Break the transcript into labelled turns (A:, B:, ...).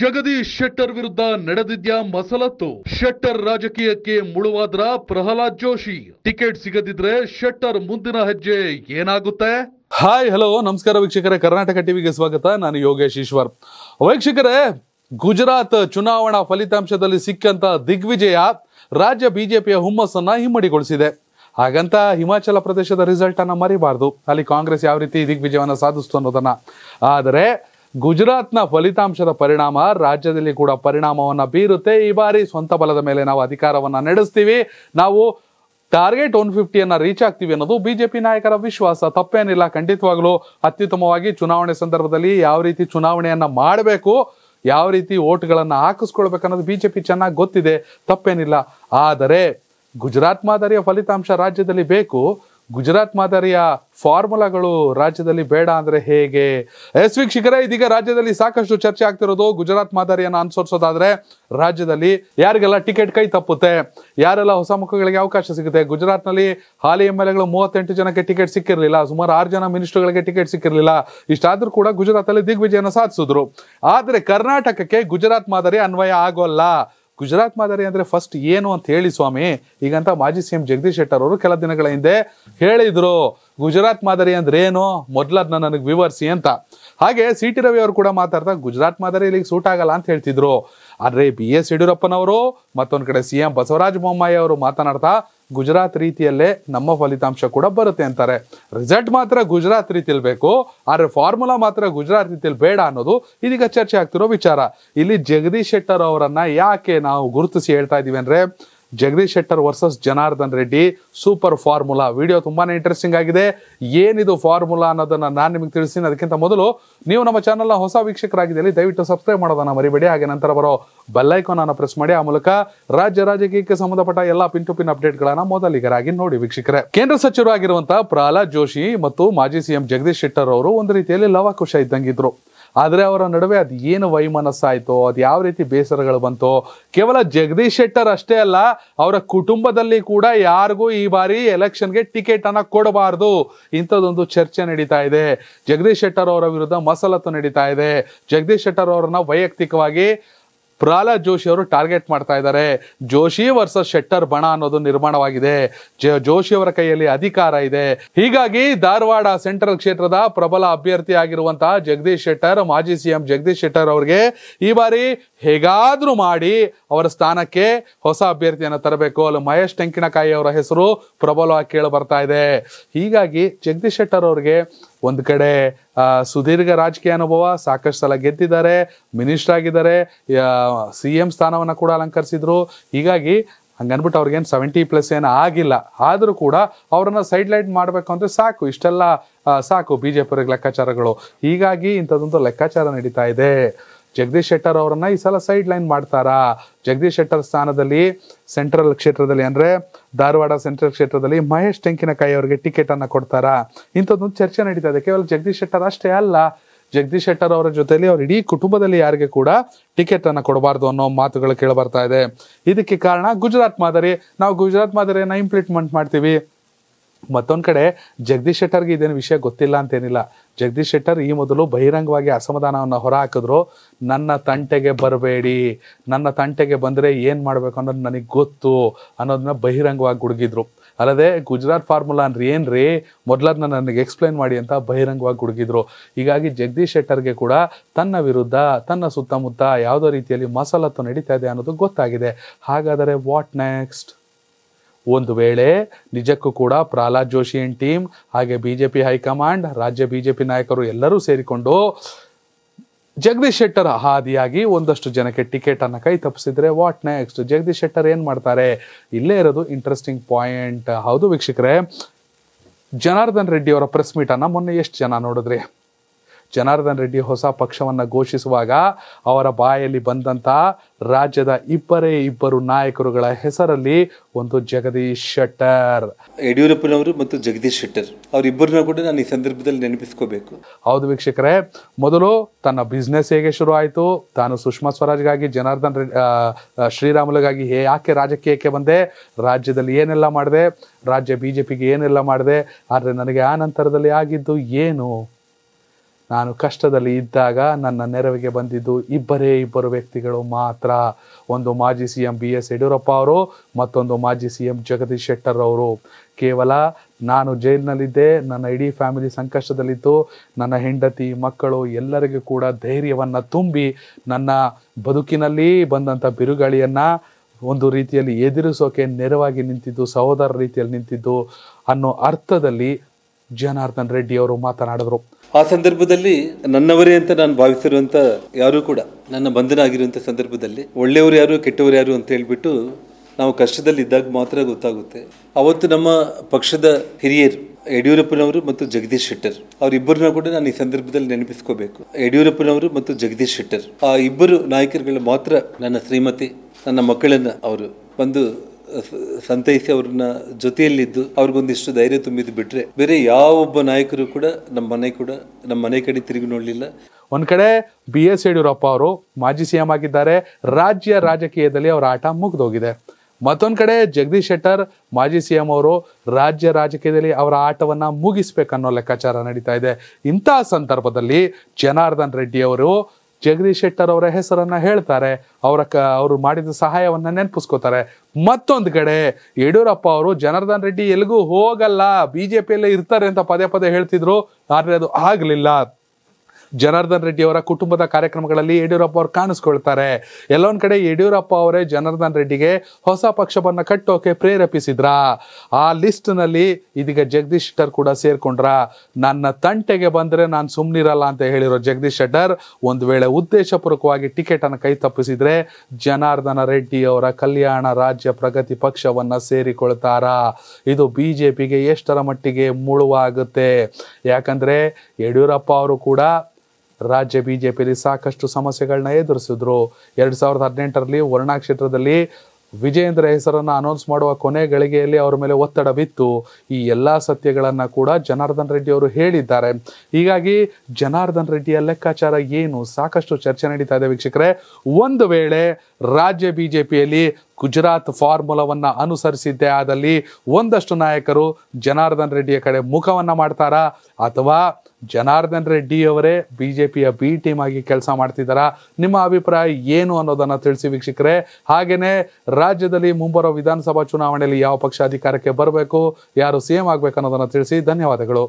A: ಜಗದೀಶ್ ಶೆಟ್ಟರ್ ವಿರುದ್ಧ ನಡೆದಿದ್ಯಾ ಮಸಲತ್ತು ಶೆಟ್ಟರ್ ರಾಜಕೀಯಕ್ಕೆ ಮುಳುವಾದ್ರ ಪ್ರಹ್ಲಾದ್ ಜೋಶಿ ಟಿಕೆಟ್ ಸಿಗದಿದ್ರೆ ಶೆಟ್ಟರ್ ಮುಂದಿನ ಹೆಜ್ಜೆ ಏನಾಗುತ್ತೆ ಹಾಯ್ ಹಲೋ ನಮಸ್ಕಾರ ವೀಕ್ಷಕರೇ ಕರ್ನಾಟಕ ಟಿವಿಗೆ ಸ್ವಾಗತ ನಾನು ಯೋಗೇಶ್ ಈಶ್ವರ್ ವೀಕ್ಷಕರೇ ಗುಜರಾತ್ ಚುನಾವಣಾ ಫಲಿತಾಂಶದಲ್ಲಿ ಸಿಕ್ಕಂತ ದಿಗ್ವಿಜಯ ರಾಜ್ಯ ಬಿಜೆಪಿಯ ಹುಮ್ಮಸ್ಸನ್ನ ಹಿಮ್ಮಡಿಗೊಳಿಸಿದೆ ಹಾಗಂತ ಹಿಮಾಚಲ ಪ್ರದೇಶದ ರಿಸಲ್ಟ್ ಅನ್ನ ಮರಿಬಾರ್ದು ಅಲ್ಲಿ ಕಾಂಗ್ರೆಸ್ ಯಾವ ರೀತಿ ದಿಗ್ವಿಜಯವನ್ನ ಸಾಧಿಸ್ತು ಅನ್ನೋದನ್ನ ಆದರೆ ಗುಜರಾತ್ನ ಫಲಿತಾಂಶದ ಪರಿಣಾಮ ರಾಜ್ಯದಲ್ಲಿ ಕೂಡ ಪರಿಣಾಮವನ್ನು ಬೀರುತ್ತೆ ಈ ಬಾರಿ ಸ್ವಂತ ಬಲದ ಮೇಲೆ ನಾವು ಅಧಿಕಾರವನ್ನು ನಡೆಸ್ತೀವಿ ನಾವು ಟಾರ್ಗೆಟ್ ಒನ್ ಫಿಫ್ಟಿಯನ್ನು ರೀಚ್ ಆಗ್ತೀವಿ ಅನ್ನೋದು ಬಿಜೆಪಿ ನಾಯಕರ ವಿಶ್ವಾಸ ತಪ್ಪೇನಿಲ್ಲ ಖಂಡಿತವಾಗ್ಲೂ ಅತ್ಯುತ್ತಮವಾಗಿ ಚುನಾವಣೆ ಸಂದರ್ಭದಲ್ಲಿ ಯಾವ ರೀತಿ ಚುನಾವಣೆಯನ್ನು ಮಾಡಬೇಕು ಯಾವ ರೀತಿ ಓಟ್ಗಳನ್ನು ಹಾಕಿಸ್ಕೊಳ್ಬೇಕನ್ನೋದು ಬಿಜೆಪಿ ಚೆನ್ನಾಗಿ ಗೊತ್ತಿದೆ ತಪ್ಪೇನಿಲ್ಲ ಆದರೆ ಗುಜರಾತ್ ಮಾದರಿಯ ಫಲಿತಾಂಶ ರಾಜ್ಯದಲ್ಲಿ ಬೇಕು ಗುಜರಾತ್ ಮಾದರಿಯ ಫಾರ್ಮುಲಾಗಳು ರಾಜ್ಯದಲ್ಲಿ ಬೇಡ ಅಂದ್ರೆ ಹೇಗೆ ಎಸ್ ವೀಕ್ಷಕರೇ ಇದೀಗ ರಾಜ್ಯದಲ್ಲಿ ಸಾಕಷ್ಟು ಚರ್ಚೆ ಆಗ್ತಿರೋದು ಗುಜರಾತ್ ಮಾದರಿಯನ್ನು ಅನುಸರಿಸೋದಾದ್ರೆ ರಾಜ್ಯದಲ್ಲಿ ಯಾರಿಗೆಲ್ಲ ಟಿಕೆಟ್ ಕೈ ತಪ್ಪುತ್ತೆ ಯಾರೆಲ್ಲ ಹೊಸ ಮುಖಗಳಿಗೆ ಅವಕಾಶ ಸಿಗುತ್ತೆ ಗುಜರಾತ್ ನಲ್ಲಿ ಹಾಲಿ ಎಂ ಎಲ್ ಎಗಳು ಮೂವತ್ತೆಂಟು ಜನಕ್ಕೆ ಟಿಕೆಟ್ ಸಿಕ್ಕಿರಲಿಲ್ಲ ಸುಮಾರು ಆರು ಜನ ಮಿನಿಸ್ಟರ್ಗಳಿಗೆ ಟಿಕೆಟ್ ಸಿಕ್ಕಿರಲಿಲ್ಲ ಇಷ್ಟಾದ್ರೂ ಕೂಡ ಗುಜರಾತ್ ಅಲ್ಲಿ ದಿಗ್ವಿಜಯನ ಸಾಧಿಸಿದ್ರು ಆದ್ರೆ ಕರ್ನಾಟಕಕ್ಕೆ ಗುಜರಾತ್ ಮಾದರಿ ಅನ್ವಯ ಆಗೋಲ್ಲ ಗುಜರಾತ್ ಮಾದರಿ ಅಂದ್ರೆ ಫಸ್ಟ್ ಏನು ಅಂತ ಹೇಳಿ ಸ್ವಾಮಿ ಈಗಂತ ಮಾಜಿ ಎಂ ಜಗದೀಶ್ ಶೆಟ್ಟರ್ ಅವರು ಕೆಲ ದಿನಗಳ ಹಿಂದೆ ಹೇಳಿದ್ರು ಗುಜರಾತ್ ಮಾದರಿ ಅಂದ್ರೆ ಏನು ಮೊದ್ಲದ್ನ ನನಗೆ ವಿವರಿಸಿ ಅಂತ ಹಾಗೆ ಸಿ ಟಿ ರವಿ ಅವರು ಕೂಡ ಮಾತಾಡ್ತಾ ಗುಜರಾತ್ ಮಾದರಿ ಇಲ್ಲಿಗೆ ಸೂಟ್ ಆಗಲ್ಲ ಅಂತ ಹೇಳ್ತಿದ್ರು ಆದರೆ ಬಿ ಎಸ್ ಯಡಿಯೂರಪ್ಪನವರು ಮತ್ತೊಂದ್ ಕಡೆ ಸಿಎಂ ಬಸವರಾಜ ಬೊಮ್ಮಾಯಿ ಅವರು ಮಾತನಾಡ್ತಾ ಗುಜರಾತ್ ರೀತಿಯಲ್ಲೇ ನಮ್ಮ ಫಲಿತಾಂಶ ಕೂಡ ಬರುತ್ತೆ ಅಂತಾರೆ ರಿಸಲ್ಟ್ ಮಾತ್ರ ಗುಜರಾತ್ ರೀತಿಯಲ್ಲಿ ಬೇಕು ಆದರೆ ಫಾರ್ಮುಲಾ ಮಾತ್ರ ಗುಜರಾತ್ ರೀತಿಯಲ್ಲಿ ಬೇಡ ಅನ್ನೋದು ಇದೀಗ ಚರ್ಚೆ ಆಗ್ತಿರೋ ವಿಚಾರ ಇಲ್ಲಿ ಜಗದೀಶ್ ಶೆಟ್ಟರ್ ಅವರನ್ನ ಯಾಕೆ ನಾವು ಗುರುತಿಸಿ ಹೇಳ್ತಾ ಇದೀವಿ ಅಂದ್ರೆ Jagadish Shettar versus Janardhan Reddy super formula video ತುಂಬಾನೇ ಇಂಟ್ರೆಸ್ಟಿಂಗ್ ಆಗಿದೆ ಏನಿದು ಫಾರ್ಮುಲಾ ಅನ್ನೋದನ್ನ ನಾನು ನಿಮಗೆ ತಿಳಿಸ್ತೀನಿ ಅದಕ್ಕಿಂತ ಮೊದಲು ನೀವು ನಮ್ಮ ನ ಹೊಸ ವೀಕ್ಷಕರಾಗಿದ್ದಲ್ಲಿ ದಯವಿಟ್ಟು ಸಬ್ಸ್ಕ್ರೈಬ್ ಮಾಡೋದನ್ನ ಮರಿಬೇಡಿ ಹಾಗೆ ನಂತರ ಬರೋ ಬೆಲ್ಲೈಕಾನ್ ಅನ್ನ ಪ್ರೆಸ್ ಮಾಡಿ ಆ ಮೂಲಕ ರಾಜ್ಯ ರಾಜಕೀಯಕ್ಕೆ ಸಂಬಂಧಪಟ್ಟ ಎಲ್ಲಾ ಪಿನ್ ಟು ಪಿನ್ ಅಪ್ಡೇಟ್ಗಳನ್ನ ಮೊದಲಿಗರಾಗಿ ನೋಡಿ ವೀಕ್ಷಕರೇ ಕೇಂದ್ರ ಸಚಿವರಾಗಿರುವಂತಹ ಪ್ರಹ್ಲಾದ್ ಜೋಶಿ ಮತ್ತು ಮಾಜಿ ಸಿಎಂ ಜಗದೀಶ್ ಶೆಟ್ಟರ್ ಅವರು ಒಂದು ರೀತಿಯಲ್ಲಿ ಲವಕುಶ ಇದ್ದಂಗಿದ್ರು ಆದರೆ ಅವರ ನಡುವೆ ಅದು ಏನು ವೈಮನಸ್ಸು ಆಯಿತು ಅದು ಯಾವ ರೀತಿ ಬೇಸರಗಳು ಬಂತೋ ಕೇವಲ ಜಗದೀಶ್ ಶೆಟ್ಟರ್ ಅಷ್ಟೇ ಅಲ್ಲ ಅವರ ಕುಟುಂಬದಲ್ಲಿ ಕೂಡ ಯಾರಿಗೂ ಈ ಬಾರಿ ಎಲೆಕ್ಷನ್ಗೆ ಟಿಕೆಟ್ ಅನ್ನ ಕೊಡಬಾರ್ದು ಇಂಥದ್ದೊಂದು ಚರ್ಚೆ ನಡೀತಾ ಇದೆ ಜಗದೀಶ್ ಶೆಟ್ಟರ್ ಅವರ ವಿರುದ್ಧ ಮಸಲತ್ತು ನಡೀತಾ ಇದೆ ಜಗದೀಶ್ ಶೆಟ್ಟರ್ ಅವರನ್ನ ವೈಯಕ್ತಿಕವಾಗಿ ಪ್ರಹ್ಲಾದ್ ಜೋಶಿ ಅವರು ಟಾರ್ಗೆಟ್ ಮಾಡ್ತಾ ಇದ್ದಾರೆ ಜೋಶಿ ವರ್ಸಸ್ ಶೆಟ್ಟರ್ ಬಣ ಅನ್ನೋದು ನಿರ್ಮಾಣವಾಗಿದೆ ಜೋಶಿ ಅವರ ಕೈಯಲ್ಲಿ ಅಧಿಕಾರ ಇದೆ ಹೀಗಾಗಿ ಧಾರವಾಡ ಸೆಂಟ್ರಲ್ ಕ್ಷೇತ್ರದ ಪ್ರಬಲ ಅಭ್ಯರ್ಥಿ ಆಗಿರುವಂತಹ ಜಗದೀಶ್ ಶೆಟ್ಟರ್ ಮಾಜಿ ಸಿಎಂ ಜಗದೀಶ್ ಶೆಟ್ಟರ್ ಅವರಿಗೆ ಈ ಬಾರಿ ಹೇಗಾದ್ರೂ ಮಾಡಿ ಅವರ ಸ್ಥಾನಕ್ಕೆ ಹೊಸ ಅಭ್ಯರ್ಥಿಯನ್ನು ತರಬೇಕು ಅಲ್ಲಿ ಮಹೇಶ್ ಟೆಂಕಿನಕಾಯಿ ಅವರ ಹೆಸರು ಪ್ರಬಲವಾಗಿ ಕೇಳಿ ಬರ್ತಾ ಇದೆ ಹೀಗಾಗಿ ಜಗದೀಶ್ ಶೆಟ್ಟರ್ ಅವರಿಗೆ ಒಂದು ಕಡೆ ಸುದೀರ್ಘ ರಾಜಕೀಯ ಅನುಭವ ಸಾಕಷ್ಟು ಸಲ ಗೆದ್ದಿದ್ದಾರೆ ಮಿನಿಸ್ಟರ್ ಆಗಿದ್ದಾರೆ ಸಿ ಎಂ ಸ್ಥಾನವನ್ನು ಕೂಡ ಅಲಂಕರಿಸಿದ್ರು ಹೀಗಾಗಿ ಹಂಗನ್ಬಿಟ್ಟು ಅವ್ರಿಗೇನು ಸೆವೆಂಟಿ ಪ್ಲಸ್ ಏನು ಆಗಿಲ್ಲ ಆದರೂ ಕೂಡ ಅವರನ್ನು ಸೈಡ್ ಲೈಟ್ ಮಾಡಬೇಕು ಅಂದರೆ ಸಾಕು ಇಷ್ಟೆಲ್ಲ ಸಾಕು ಬಿ ಜೆ ಲೆಕ್ಕಾಚಾರಗಳು ಹೀಗಾಗಿ ಇಂಥದ್ದೊಂದು ಲೆಕ್ಕಾಚಾರ ನಡೀತಾ ಇದೆ ಜಗದೀಶ್ ಶೆಟ್ಟರ್ ಅವರನ್ನ ಈ ಸಲ ಸೈಡ್ ಲೈನ್ ಮಾಡ್ತಾರಾ ಜಗದೀಶ್ ಶೆಟ್ಟರ್ ಸ್ಥಾನದಲ್ಲಿ ಸೆಂಟ್ರಲ್ ಕ್ಷೇತ್ರದಲ್ಲಿ ಅಂದ್ರೆ ಧಾರವಾಡ ಸೆಂಟ್ರಲ್ ಕ್ಷೇತ್ರದಲ್ಲಿ ಮಹೇಶ್ ಟೆಂಕಿನಕಾಯಿ ಅವರಿಗೆ ಟಿಕೆಟ್ ಅನ್ನ ಕೊಡ್ತಾರಾ ಇಂಥದ್ದೊಂದು ಚರ್ಚೆ ನಡೀತಾ ಇದೆ ಕೇವಲ ಜಗದೀಶ್ ಶೆಟ್ಟರ್ ಅಷ್ಟೇ ಅಲ್ಲ ಜಗದೀಶ್ ಶೆಟ್ಟರ್ ಅವರ ಜೊತೆಯಲ್ಲಿ ಅವ್ರ ಇಡೀ ಕುಟುಂಬದಲ್ಲಿ ಯಾರಿಗೆ ಕೂಡ ಟಿಕೆಟ್ ಅನ್ನ ಕೊಡಬಾರ್ದು ಅನ್ನೋ ಮಾತುಗಳು ಕೇಳಿ ಬರ್ತಾ ಇದೆ ಇದಕ್ಕೆ ಕಾರಣ ಗುಜರಾತ್ ಮಾದರಿ ನಾವು ಗುಜರಾತ್ ಮಾದರಿಯನ್ನ ಇಂಪ್ಲಿಮೆಂಟ್ ಮಾಡ್ತೀವಿ ಮತ್ತೊಂದು ಕಡೆ ಜಗದೀಶ್ ಶೆಟ್ಟರ್ಗೆ ಇದೇನು ವಿಷಯ ಗೊತ್ತಿಲ್ಲ ಅಂತೇನಿಲ್ಲ ಜಗದೀಶ್ ಶೆಟ್ಟರ್ ಈ ಮೊದಲು ಬಹಿರಂಗವಾಗಿ ಅಸಮಾಧಾನವನ್ನು ಹೊರಹಾಕಿದ್ರು ನನ್ನ ತಂಟೆಗೆ ಬರಬೇಡಿ ನನ್ನ ತಂಟೆಗೆ ಬಂದರೆ ಏನು ಮಾಡಬೇಕು ಅನ್ನೋದು ನನಗೆ ಗೊತ್ತು ಅನ್ನೋದನ್ನ ಬಹಿರಂಗವಾಗಿ ಗುಡುಗಿದ್ರು ಅಲ್ಲದೆ ಗುಜರಾತ್ ಫಾರ್ಮುಲಾ ಅಂದ್ರೆ ರೀ ಮೊದಲನ್ನ ನನಗೆ ಎಕ್ಸ್ಪ್ಲೈನ್ ಮಾಡಿ ಅಂತ ಬಹಿರಂಗವಾಗಿ ಗುಡುಗಿದ್ರು ಹೀಗಾಗಿ ಜಗದೀಶ್ ಶೆಟ್ಟರ್ಗೆ ಕೂಡ ತನ್ನ ವಿರುದ್ಧ ತನ್ನ ಸುತ್ತಮುತ್ತ ಯಾವುದೋ ರೀತಿಯಲ್ಲಿ ಮಸಲತ್ತು ನಡೀತಾ ಇದೆ ಅನ್ನೋದು ಗೊತ್ತಾಗಿದೆ ಹಾಗಾದರೆ ವಾಟ್ ನೆಕ್ಸ್ಟ್ ಒಂದು ವೇಳೆ ನಿಜಕ್ಕೂ ಕೂಡ ಪ್ರಹ್ಲಾದ್ ಅಂಡ್ ಟೀಮ್ ಹಾಗೆ ಬಿಜೆಪಿ ಹೈಕಮಾಂಡ್ ರಾಜ್ಯ ಬಿಜೆಪಿ ನಾಯಕರು ಎಲ್ಲರೂ ಸೇರಿಕೊಂಡು ಜಗದೀಶ್ ಶೆಟ್ಟರ್ ಹಾದಿಯಾಗಿ ಒಂದಷ್ಟು ಜನಕ್ಕೆ ಟಿಕೆಟ್ ಅನ್ನ ಕೈ ತಪ್ಪಿಸಿದ್ರೆ ವಾಟ್ ನೆಕ್ಸ್ಟ್ ಜಗದೀಶ್ ಶೆಟ್ಟರ್ ಏನ್ ಮಾಡ್ತಾರೆ ಇಲ್ಲೇ ಇರೋದು ಇಂಟ್ರೆಸ್ಟಿಂಗ್ ಪಾಯಿಂಟ್ ಹೌದು ವೀಕ್ಷಕರೇ ಜನಾರ್ದನ್ ರೆಡ್ಡಿ ಅವರ ಪ್ರೆಸ್ ಮೀಟ್ ಅನ್ನ ಮೊನ್ನೆ ಎಷ್ಟು ಜನ ನೋಡಿದ್ರಿ ಜನಾರ್ದನ್ ರೆಡ್ಡಿ ಹೊಸ ಪಕ್ಷವನ್ನು ಘೋಷಿಸುವಾಗ ಅವರ ಬಾಯಲ್ಲಿ ಬಂದಂಥ ರಾಜ್ಯದ ಇಬ್ಬರೇ ಇಬ್ಬರು ನಾಯಕರುಗಳ ಹೆಸರಲ್ಲಿ ಒಂದು ಜಗದೀಶ್ ಶೆಟ್ಟರ್
B: ಯಡಿಯೂರಪ್ಪನವರು ಮತ್ತು ಜಗದೀಶ್ ಶೆಟ್ಟರ್ ಅವರಿಬ್ಬರನ್ನ ಕೂಡ ನಾನು ಈ ಸಂದರ್ಭದಲ್ಲಿ ನೆನಪಿಸ್ಕೋಬೇಕು
A: ಹೌದು ವೀಕ್ಷಕರೇ ಮೊದಲು ತನ್ನ ಬಿಸ್ನೆಸ್ ಹೇಗೆ ಶುರು ಆಯಿತು ತಾನು ಸುಷ್ಮಾ ಸ್ವರಾಜ್ಗಾಗಿ ಜನಾರ್ದನ್ ರೆಡ್ಡಿ ಶ್ರೀರಾಮುಲುಗಾಗಿ ಯಾಕೆ ರಾಜಕೀಯಕ್ಕೆ ಬಂದೆ ರಾಜ್ಯದಲ್ಲಿ ಏನೆಲ್ಲ ಮಾಡಿದೆ ರಾಜ್ಯ ಬಿಜೆಪಿಗೆ ಏನೆಲ್ಲ ಮಾಡಿದೆ ಆದರೆ ನನಗೆ ಆ ನಂತರದಲ್ಲಿ ಆಗಿದ್ದು ಏನು ನಾನು ಕಷ್ಟದಲ್ಲಿ ಇದ್ದಾಗ ನನ್ನ ನೆರವಿಗೆ ಬಂದಿದ್ದು ಇಬ್ಬರೇ ಇಬ್ಬರು ವ್ಯಕ್ತಿಗಳು ಮಾತ್ರ ಒಂದು ಮಾಜಿ C M B S Yediyurappa ಅವರು ಮತ್ತೊಂದು ಮಾಜಿ ಸಿ ಎಂ ಜಗದೀಶ್ ಶೆಟ್ಟರ್ ಅವರು ಕೇವಲ ನಾನು ಜೈಲಿನಲ್ಲಿದ್ದೆ ನನ್ನ ಇಡೀ ಫ್ಯಾಮಿಲಿ ಸಂಕಷ್ಟದಲ್ಲಿತ್ತು ನನ್ನ ಹೆಂಡತಿ ಮಕ್ಕಳು ಎಲ್ಲರಿಗೂ ಕೂಡ ಧೈರ್ಯವನ್ನು ತುಂಬಿ ನನ್ನ ಬದುಕಿನಲ್ಲಿ ಬಂದಂಥ ಬಿರುಗಾಳಿಯನ್ನು ಒಂದು ರೀತಿಯಲ್ಲಿ ಎದುರಿಸೋಕೆ ನೆರವಾಗಿ ನಿಂತಿದ್ದು ಸಹೋದರ ರೀತಿಯಲ್ಲಿ ನಿಂತಿದ್ದು ಅನ್ನೋ ಅರ್ಥದಲ್ಲಿ ಜನಾರ್ದನ್ ರೆಡ್ಡಿ ಅವರು ಮಾತನಾಡಿದರು
B: ಆ ಸಂದರ್ಭದಲ್ಲಿ ನನ್ನವರೇ ಅಂತ ನಾನು ಭಾವಿಸಿರುವಂತ ಯಾರೂ ಕೂಡ ನನ್ನ ಬಂಧನ ಆಗಿರುವಂತ ಸಂದರ್ಭದಲ್ಲಿ ಒಳ್ಳೆಯವರು ಯಾರು ಕೆಟ್ಟವರು ಯಾರು ಅಂತ ಹೇಳ್ಬಿಟ್ಟು ನಾವು ಕಷ್ಟದಲ್ಲಿ ಇದ್ದಾಗ ಮಾತ್ರ ಗೊತ್ತಾಗುತ್ತೆ ಅವತ್ತು ನಮ್ಮ ಪಕ್ಷದ ಹಿರಿಯರು ಯಡಿಯೂರಪ್ಪನವರು ಮತ್ತು ಜಗದೀಶ್ ಶೆಟ್ಟರ್ ಅವರಿಬ್ಬರನ್ನ ಕೂಡ ನಾನು ಈ ಸಂದರ್ಭದಲ್ಲಿ ನೆನಪಿಸ್ಕೋಬೇಕು ಯಡಿಯೂರಪ್ಪನವರು ಮತ್ತು ಜಗದೀಶ್ ಶೆಟ್ಟರ್ ಆ ಇಬ್ಬರು ನಾಯಕರುಗಳು ಮಾತ್ರ ನನ್ನ ಶ್ರೀಮತಿ ನನ್ನ ಮಕ್ಕಳನ್ನು ಅವರು ಒಂದು ಸಂತೈಸಿ ಅವ್ರನ್ನ ಜೊತೆಯಲ್ಲಿದ್ದು ಅವ್ರಿಗೊಂದಿಷ್ಟು ಧೈರ್ಯ ತುಂಬಿದ್ದು ಬಿಟ್ಟರೆ ಬೇರೆ ಯಾವೊಬ್ಬ ನಾಯಕರು ಕೂಡ ನಮ್ಮ ಮನೆ ಕೂಡ ನಮ್ಮ ಮನೆ ಕಡೆ ತಿರುಗಿ ನೋಡಲಿಲ್ಲ
A: ಒಂದು ಕಡೆ ಬಿ ಎಸ್ ಯಡಿಯೂರಪ್ಪ ಅವರು ಮಾಜಿ ಸಿ ಎಂ ಆಗಿದ್ದಾರೆ ರಾಜ್ಯ ರಾಜಕೀಯದಲ್ಲಿ ಅವರ ಆಟ ಮುಗಿದೋಗಿದೆ ಮತ್ತೊಂದು ಕಡೆ ಜಗದೀಶ್ ಶೆಟ್ಟರ್ ಮಾಜಿ ಸಿ ಎಂ ಅವರು ರಾಜ್ಯ ರಾಜಕೀಯದಲ್ಲಿ ಅವರ ಆಟವನ್ನು ಮುಗಿಸ್ಬೇಕನ್ನೋ ಲೆಕ್ಕಾಚಾರ ನಡೀತಾ ಇದೆ ಇಂತಹ ಸಂದರ್ಭದಲ್ಲಿ ಜನಾರ್ದನ್ ರೆಡ್ಡಿ ಅವರು ಜಗದೀಶ್ ಶೆಟ್ಟರ್ ಅವರ ಹೆಸರನ್ನು ಹೇಳ್ತಾರೆ ಅವರ ಅವರು ಮಾಡಿದ ಸಹಾಯವನ್ನು ನೆನಪಿಸ್ಕೋತಾರೆ ಮತ್ತೊಂದು ಕಡೆ ಯಡಿಯೂರಪ್ಪ ಅವರು ಜನಾರ್ದನ್ ರೆಡ್ಡಿ ಎಲ್ಲಿಗೂ ಹೋಗಲ್ಲ ಬಿಜೆಪಿಯಲ್ಲೇ ಇರ್ತಾರೆ ಅಂತ ಪದೇ ಪದೇ ಹೇಳ್ತಿದ್ರು ಆದರೆ ಅದು ಆಗಲಿಲ್ಲ ಜನಾರ್ದನ್ ರೆಡ್ಡಿ ಅವರ ಕುಟುಂಬದ ಕಾರ್ಯಕ್ರಮಗಳಲ್ಲಿ ಯಡಿಯೂರಪ್ಪ ಅವರು ಕಾಣಿಸ್ಕೊಳ್ತಾರೆ ಎಲ್ಲೊಂದ್ ಕಡೆ ಯಡಿಯೂರಪ್ಪ ಅವರೇ ಜನಾರ್ದನ್ ರೆಡ್ಡಿಗೆ ಹೊಸ ಪಕ್ಷವನ್ನ ಕಟ್ಟೋಕೆ ಪ್ರೇರೇಪಿಸಿದ್ರ ಆ ಲಿಸ್ಟ್ ನಲ್ಲಿ ಇದೀಗ ಜಗದೀಶ್ ಶೆಟ್ಟರ್ ಕೂಡ ಸೇರ್ಕೊಂಡ್ರ ನನ್ನ ತಂಟೆಗೆ ಬಂದ್ರೆ ನಾನು ಸುಮ್ಮನಿರಲ್ಲ ಅಂತ ಹೇಳಿರೋ ಜಗದೀಶ್ ಶೆಟ್ಟರ್ ಒಂದು ವೇಳೆ ಉದ್ದೇಶಪೂರ್ವಕವಾಗಿ ಟಿಕೆಟ್ ಅನ್ನ ಕೈ ತಪ್ಪಿಸಿದ್ರೆ ಜನಾರ್ದನ ರೆಡ್ಡಿ ಅವರ ಕಲ್ಯಾಣ ರಾಜ್ಯ ಪ್ರಗತಿ ಪಕ್ಷವನ್ನ ಸೇರಿಕೊಳ್ತಾರ ಇದು ಬಿಜೆಪಿಗೆ ಎಷ್ಟರ ಮಟ್ಟಿಗೆ ಮುಳುವಾಗುತ್ತೆ ಯಾಕಂದ್ರೆ ಯಡಿಯೂರಪ್ಪ ಅವರು ಕೂಡ ರಾಜ್ಯ ಬಿಜೆಪಿಯಲ್ಲಿ ಸಾಕಷ್ಟು ಸಮಸ್ಯೆಗಳನ್ನ ಎದುರಿಸಿದ್ರು ಎರಡು ಸಾವಿರದ ಹದಿನೆಂಟರಲ್ಲಿ ವರ್ಣಾ ಕ್ಷೇತ್ರದಲ್ಲಿ ವಿಜಯೇಂದ್ರ ಹೆಸರನ್ನು ಅನೌನ್ಸ್ ಮಾಡುವ ಕೊನೆ ಗಳಿಗೆಯಲ್ಲಿ ಅವರ ಮೇಲೆ ಒತ್ತಡ ಬಿತ್ತು ಈ ಎಲ್ಲ ಸತ್ಯಗಳನ್ನು ಕೂಡ ಜನಾರ್ದನ್ ರೆಡ್ಡಿ ಅವರು ಹೇಳಿದ್ದಾರೆ ಹೀಗಾಗಿ ಜನಾರ್ದನ್ ರೆಡ್ಡಿಯ ಲೆಕ್ಕಾಚಾರ ಏನು ಸಾಕಷ್ಟು ಚರ್ಚೆ ನಡೀತಾ ಇದೆ ವೀಕ್ಷಕರೇ ಒಂದು ವೇಳೆ ರಾಜ್ಯ ಪಿಯಲ್ಲಿ ಗುಜರಾತ್ ಫಾರ್ಮುಲಾವನ್ನು ಅನುಸರಿಸಿದ್ದೇ ಆದಲ್ಲಿ ಒಂದಷ್ಟು ನಾಯಕರು ಜನಾರ್ದನ್ ರೆಡ್ಡಿಯ ಕಡೆ ಮುಖವನ್ನು ಮಾಡ್ತಾರಾ ಅಥವಾ ಜನಾರ್ದನ್ ರೆಡ್ಡಿ ಅವರೇ ಬಿಜೆಪಿಯ ಬಿ ಟೀಮ್ ಆಗಿ ಕೆಲಸ ಮಾಡ್ತಿದ್ದಾರಾ ನಿಮ್ಮ ಅಭಿಪ್ರಾಯ ಏನು ಅನ್ನೋದನ್ನ ತಿಳಿಸಿ ವೀಕ್ಷಕರೇ ಹಾಗೇನೆ ರಾಜ್ಯದಲ್ಲಿ ಮುಂಬರುವ ವಿಧಾನಸಭಾ ಚುನಾವಣೆಯಲ್ಲಿ ಯಾವ ಪಕ್ಷ ಅಧಿಕಾರಕ್ಕೆ ಬರಬೇಕು ಯಾರು ಸಿಎಂ ಆಗ್ಬೇಕು ಅನ್ನೋದನ್ನ ತಿಳಿಸಿ ಧನ್ಯವಾದಗಳು